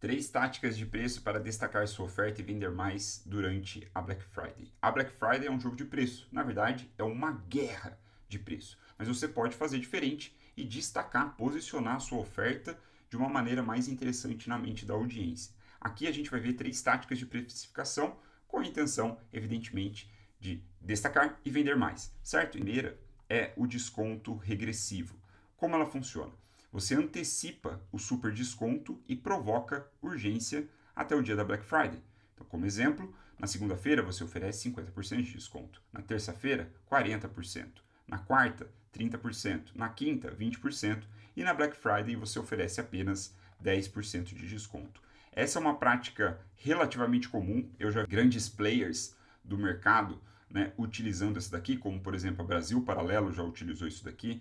Três táticas de preço para destacar sua oferta e vender mais durante a Black Friday. A Black Friday é um jogo de preço, na verdade, é uma guerra de preço. Mas você pode fazer diferente e destacar, posicionar a sua oferta de uma maneira mais interessante na mente da audiência. Aqui a gente vai ver três táticas de precificação com a intenção, evidentemente, de destacar e vender mais, certo? A primeira é o desconto regressivo. Como ela funciona? Você antecipa o super desconto e provoca urgência até o dia da Black Friday. Então, como exemplo, na segunda-feira você oferece 50% de desconto, na terça-feira 40%, na quarta 30%, na quinta 20% e na Black Friday você oferece apenas 10% de desconto. Essa é uma prática relativamente comum. Eu já vi grandes players do mercado né, utilizando essa daqui, como por exemplo a Brasil Paralelo já utilizou isso daqui.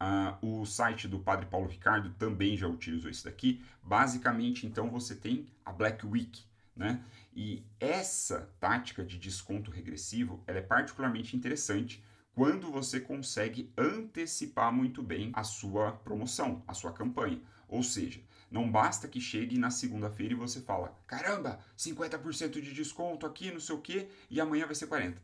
Ah, o site do Padre Paulo Ricardo também já utilizou isso daqui. Basicamente, então, você tem a Black Week, né? E essa tática de desconto regressivo, ela é particularmente interessante quando você consegue antecipar muito bem a sua promoção, a sua campanha. Ou seja, não basta que chegue na segunda-feira e você fala: "Caramba, 50% de desconto aqui, não sei o quê, e amanhã vai ser 40"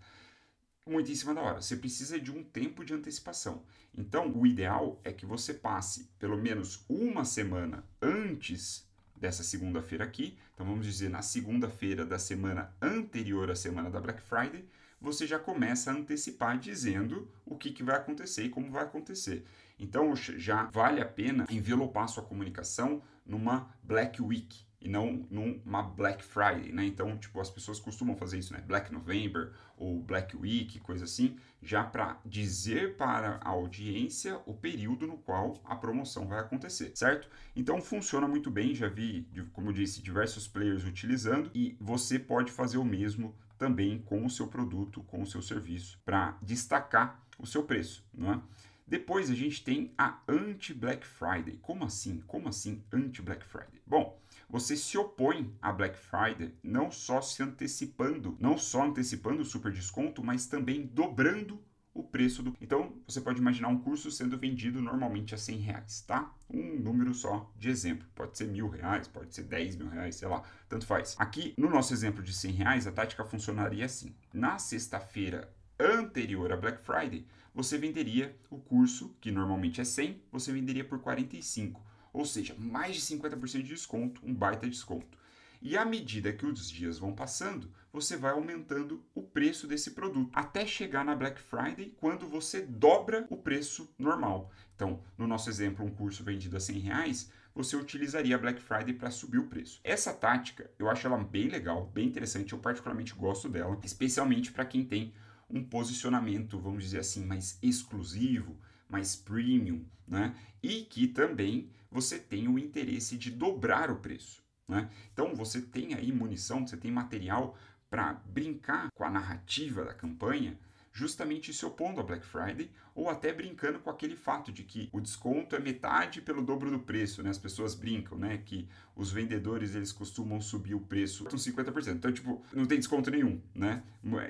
muito em cima da hora. Você precisa de um tempo de antecipação. Então, o ideal é que você passe pelo menos uma semana antes dessa segunda-feira aqui. Então, vamos dizer, na segunda-feira da semana anterior à semana da Black Friday, você já começa a antecipar dizendo o que, que vai acontecer e como vai acontecer. Então, já vale a pena envelopar sua comunicação numa Black Week e não numa Black Friday, né? Então, tipo, as pessoas costumam fazer isso, né? Black November ou Black Week, coisa assim, já para dizer para a audiência o período no qual a promoção vai acontecer, certo? Então, funciona muito bem, já vi, como eu disse, diversos players utilizando e você pode fazer o mesmo também com o seu produto, com o seu serviço, para destacar o seu preço, não é? Depois a gente tem a anti-Black Friday. Como assim? Como assim anti-Black Friday? Bom, você se opõe à Black Friday, não só se antecipando, não só antecipando o super desconto, mas também dobrando o preço do. Então, você pode imaginar um curso sendo vendido normalmente a 100 reais, tá? Um número só de exemplo. Pode ser mil reais, pode ser 10 mil reais, sei lá, tanto faz. Aqui, no nosso exemplo de 100 reais, a tática funcionaria assim. Na sexta-feira anterior a Black Friday, você venderia o curso, que normalmente é 100, você venderia por 45 ou seja, mais de 50% de desconto, um baita desconto. E à medida que os dias vão passando, você vai aumentando o preço desse produto até chegar na Black Friday, quando você dobra o preço normal. Então, no nosso exemplo, um curso vendido a 100 reais, você utilizaria a Black Friday para subir o preço. Essa tática eu acho ela bem legal, bem interessante, eu particularmente gosto dela, especialmente para quem tem um posicionamento, vamos dizer assim, mais exclusivo, mais premium, né? E que também você tem o interesse de dobrar o preço, né? Então você tem aí munição, você tem material para brincar com a narrativa da campanha justamente se opondo a Black Friday ou até brincando com aquele fato de que o desconto é metade pelo dobro do preço, né? As pessoas brincam, né? Que os vendedores eles costumam subir o preço com 50%. Então, tipo, não tem desconto nenhum, né?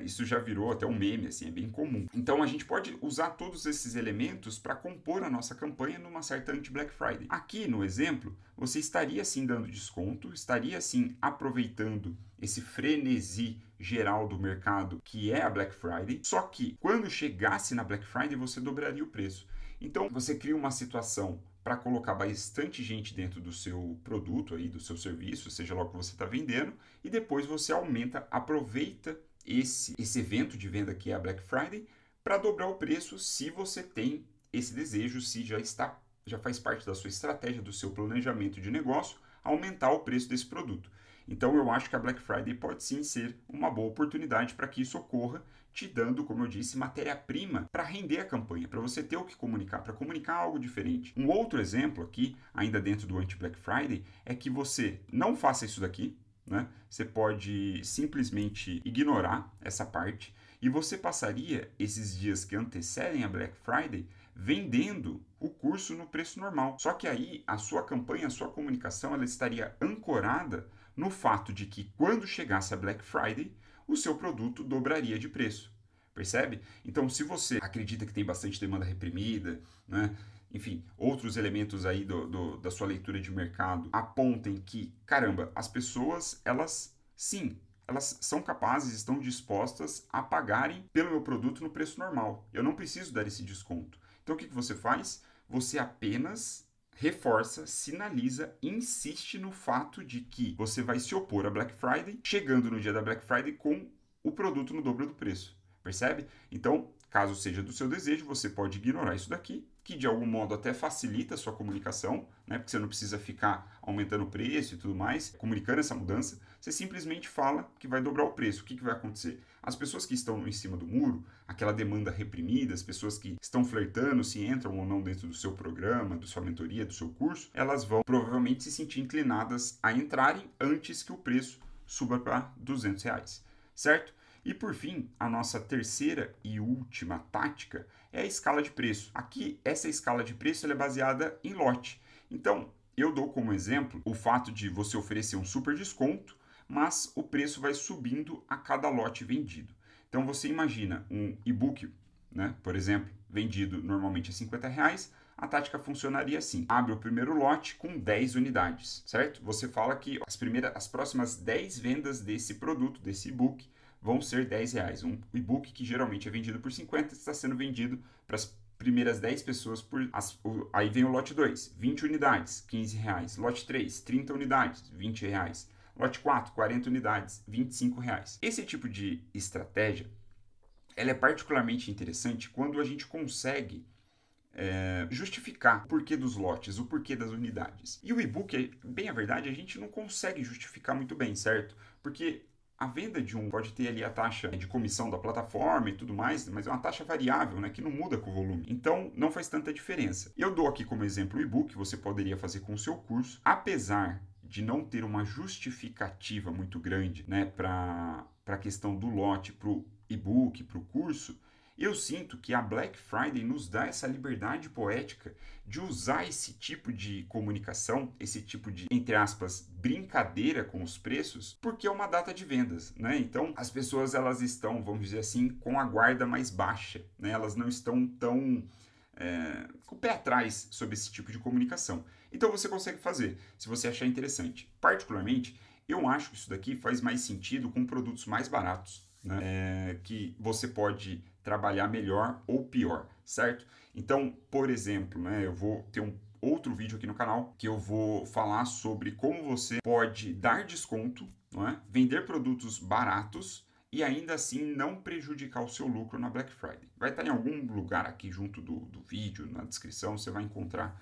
Isso já virou até um meme, assim, é bem comum. Então, a gente pode usar todos esses elementos para compor a nossa campanha numa certa anti-Black Friday. Aqui no exemplo, você estaria sim dando desconto, estaria sim aproveitando esse frenesi geral do mercado, que é a Black Friday. Só que quando chegasse na Black Friday, você dobraria o preço. Então você cria uma situação para colocar bastante gente dentro do seu produto aí, do seu serviço, seja lá o que você está vendendo, e depois você aumenta, aproveita esse, esse evento de venda que é a Black Friday para dobrar o preço se você tem esse desejo, se já está, já faz parte da sua estratégia, do seu planejamento de negócio, aumentar o preço desse produto. Então eu acho que a Black Friday pode sim ser uma boa oportunidade para que isso ocorra, te dando, como eu disse, matéria-prima para render a campanha, para você ter o que comunicar, para comunicar algo diferente. Um outro exemplo aqui, ainda dentro do anti-Black Friday, é que você não faça isso daqui, né? Você pode simplesmente ignorar essa parte e você passaria esses dias que antecedem a Black Friday vendendo o curso no preço normal. Só que aí a sua campanha, a sua comunicação, ela estaria ancorada no fato de que, quando chegasse a Black Friday, o seu produto dobraria de preço. Percebe? Então, se você acredita que tem bastante demanda reprimida, né? enfim, outros elementos aí do, do, da sua leitura de mercado apontem que, caramba, as pessoas, elas sim, elas são capazes, estão dispostas a pagarem pelo meu produto no preço normal. Eu não preciso dar esse desconto. Então, o que, que você faz? Você apenas reforça, sinaliza insiste no fato de que você vai se opor à Black Friday, chegando no dia da Black Friday com o produto no dobro do preço. Percebe? Então, caso seja do seu desejo, você pode ignorar isso daqui, que de algum modo até facilita a sua comunicação, né? porque você não precisa ficar aumentando o preço e tudo mais, comunicando essa mudança você simplesmente fala que vai dobrar o preço. O que, que vai acontecer? As pessoas que estão em cima do muro, aquela demanda reprimida, as pessoas que estão flertando se entram ou não dentro do seu programa, da sua mentoria, do seu curso, elas vão provavelmente se sentir inclinadas a entrarem antes que o preço suba para 200 reais, certo? E por fim, a nossa terceira e última tática é a escala de preço. Aqui, essa escala de preço é baseada em lote. Então, eu dou como exemplo o fato de você oferecer um super desconto mas o preço vai subindo a cada lote vendido. Então você imagina um e-book, né, por exemplo, vendido normalmente a 50 reais, a tática funcionaria assim: abre o primeiro lote com 10 unidades, certo? Você fala que as primeiras, as próximas 10 vendas desse produto, desse e-book, vão ser 10 reais. Um e-book que geralmente é vendido por 50 está sendo vendido para as primeiras 10 pessoas por. As, o, aí vem o lote 2, 20 unidades, 15 reais. Lote 3, 30 unidades, 20 reais. Lote 4, 40 unidades, R$ 25. Reais. Esse tipo de estratégia ela é particularmente interessante quando a gente consegue é, justificar o porquê dos lotes, o porquê das unidades. E o e-book, é, bem a verdade, a gente não consegue justificar muito bem, certo? Porque a venda de um pode ter ali a taxa de comissão da plataforma e tudo mais, mas é uma taxa variável, né, que não muda com o volume. Então, não faz tanta diferença. Eu dou aqui como exemplo o e-book, você poderia fazer com o seu curso, apesar de não ter uma justificativa muito grande né, para a questão do lote, para o e-book, para o curso, eu sinto que a Black Friday nos dá essa liberdade poética de usar esse tipo de comunicação, esse tipo de, entre aspas, brincadeira com os preços, porque é uma data de vendas, né? Então, as pessoas elas estão, vamos dizer assim, com a guarda mais baixa, né? Elas não estão tão é, com o pé atrás sobre esse tipo de comunicação. Então você consegue fazer, se você achar interessante. Particularmente, eu acho que isso daqui faz mais sentido com produtos mais baratos, né? É, que você pode trabalhar melhor ou pior, certo? Então, por exemplo, né, eu vou ter um outro vídeo aqui no canal que eu vou falar sobre como você pode dar desconto, não é? vender produtos baratos e ainda assim não prejudicar o seu lucro na Black Friday. Vai estar em algum lugar aqui junto do, do vídeo, na descrição, você vai encontrar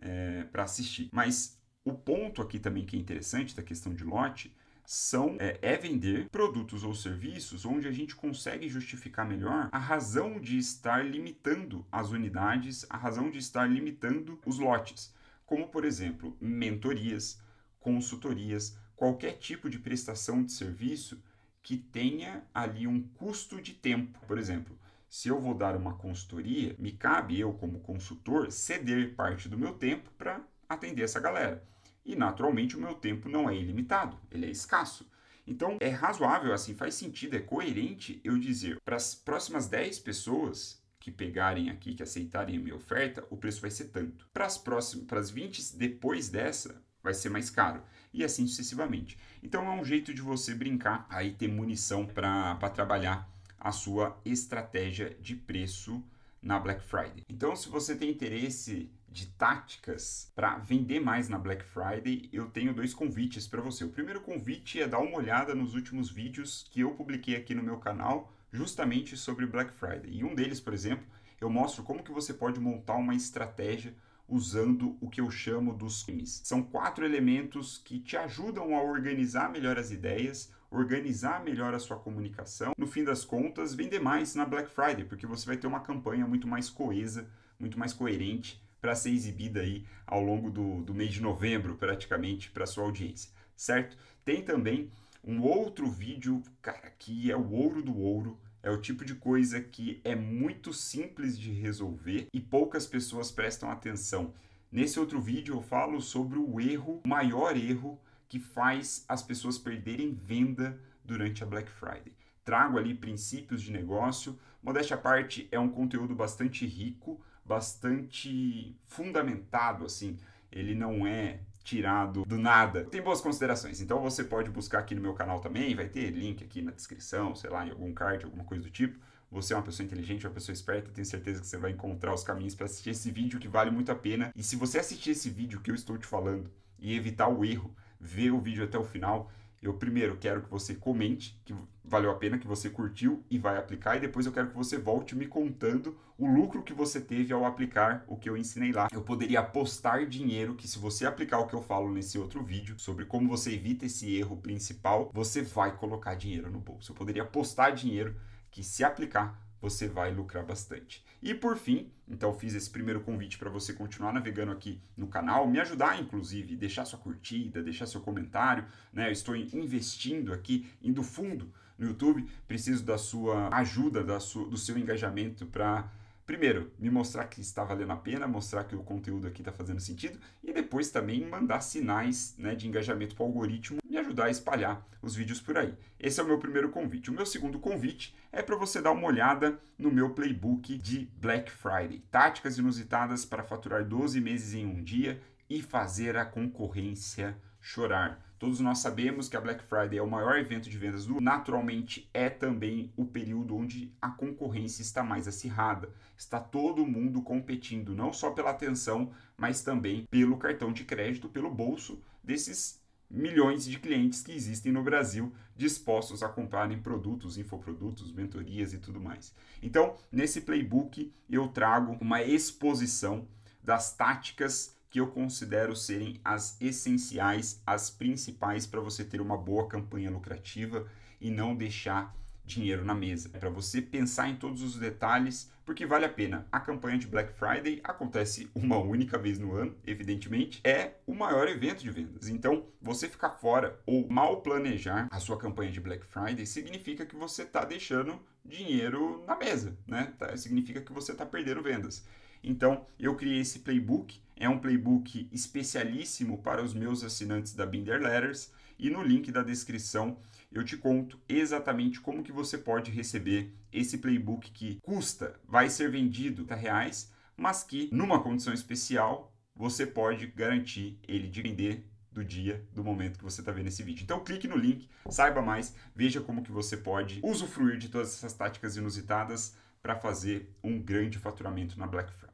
é, para assistir. Mas o ponto aqui também que é interessante da questão de lote são é, é, vender produtos ou serviços onde a gente consegue justificar melhor a razão de estar limitando as unidades, a razão de estar limitando os lotes, como por exemplo mentorias, consultorias, qualquer tipo de prestação de serviço que tenha ali um custo de tempo. Por exemplo, se eu vou dar uma consultoria, me cabe eu, como consultor, ceder parte do meu tempo para atender essa galera. E naturalmente o meu tempo não é ilimitado, ele é escasso. Então é razoável, assim, faz sentido, é coerente eu dizer para as próximas 10 pessoas que pegarem aqui, que aceitarem a minha oferta, o preço vai ser tanto. Para as próximas, para as 20 depois dessa, vai ser mais caro e assim sucessivamente. Então é um jeito de você brincar aí ter munição para trabalhar a sua estratégia de preço na Black Friday. Então, se você tem interesse de táticas para vender mais na Black Friday, eu tenho dois convites para você. O primeiro convite é dar uma olhada nos últimos vídeos que eu publiquei aqui no meu canal, justamente sobre Black Friday. E um deles, por exemplo, eu mostro como que você pode montar uma estratégia usando o que eu chamo dos crimes. São quatro elementos que te ajudam a organizar melhor as ideias, organizar melhor a sua comunicação, no fim das contas, vender mais na Black Friday, porque você vai ter uma campanha muito mais coesa, muito mais coerente para ser exibida aí ao longo do, do mês de novembro, praticamente, para sua audiência, certo? Tem também um outro vídeo, cara, que é o ouro do ouro. É o tipo de coisa que é muito simples de resolver e poucas pessoas prestam atenção. Nesse outro vídeo eu falo sobre o erro, o maior erro que faz as pessoas perderem venda durante a Black Friday. Trago ali princípios de negócio. Modéstia à parte, é um conteúdo bastante rico, bastante fundamentado, assim. Ele não é tirado do nada. Tem boas considerações, então você pode buscar aqui no meu canal também, vai ter link aqui na descrição, sei lá, em algum card, alguma coisa do tipo. Você é uma pessoa inteligente, uma pessoa esperta, tenho certeza que você vai encontrar os caminhos para assistir esse vídeo que vale muito a pena. E se você assistir esse vídeo que eu estou te falando e evitar o erro, ver o vídeo até o final, eu primeiro quero que você comente que valeu a pena, que você curtiu e vai aplicar, e depois eu quero que você volte me contando o lucro que você teve ao aplicar o que eu ensinei lá. Eu poderia apostar dinheiro que, se você aplicar o que eu falo nesse outro vídeo sobre como você evita esse erro principal, você vai colocar dinheiro no bolso. Eu poderia apostar dinheiro que, se aplicar, você vai lucrar bastante. E por fim, então fiz esse primeiro convite para você continuar navegando aqui no canal, me ajudar inclusive, deixar sua curtida, deixar seu comentário, né? Eu estou investindo aqui, indo fundo no YouTube, preciso da sua ajuda, da sua, do seu engajamento para primeiro, me mostrar que está valendo a pena, mostrar que o conteúdo aqui está fazendo sentido e depois também mandar sinais né, de engajamento para o algoritmo e ajudar a espalhar os vídeos por aí. Esse é o meu primeiro convite. O meu segundo convite é para você dar uma olhada no meu playbook de Black Friday: táticas inusitadas para faturar 12 meses em um dia e fazer a concorrência chorar. Todos nós sabemos que a Black Friday é o maior evento de vendas do naturalmente é também o período onde a concorrência está mais acirrada. Está todo mundo competindo não só pela atenção, mas também pelo cartão de crédito, pelo bolso desses milhões de clientes que existem no Brasil dispostos a comprarem produtos, infoprodutos, mentorias e tudo mais. Então, nesse playbook eu trago uma exposição das táticas que eu considero serem as essenciais, as principais para você ter uma boa campanha lucrativa e não deixar dinheiro na mesa. É para você pensar em todos os detalhes, porque vale a pena. A campanha de Black Friday acontece uma única vez no ano, evidentemente, é o maior evento de vendas. Então, você ficar fora ou mal planejar a sua campanha de Black Friday significa que você está deixando dinheiro na mesa, né? Tá, significa que você está perdendo vendas. Então, eu criei esse playbook, é um playbook especialíssimo para os meus assinantes da Binder Letters e no link da descrição eu te conto exatamente como que você pode receber esse playbook que custa, vai ser vendido a reais, mas que numa condição especial você pode garantir ele de vender do dia, do momento que você está vendo esse vídeo. Então clique no link, saiba mais, veja como que você pode usufruir de todas essas táticas inusitadas para fazer um grande faturamento na Black Friday.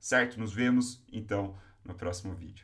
Certo? Nos vemos então no próximo vídeo.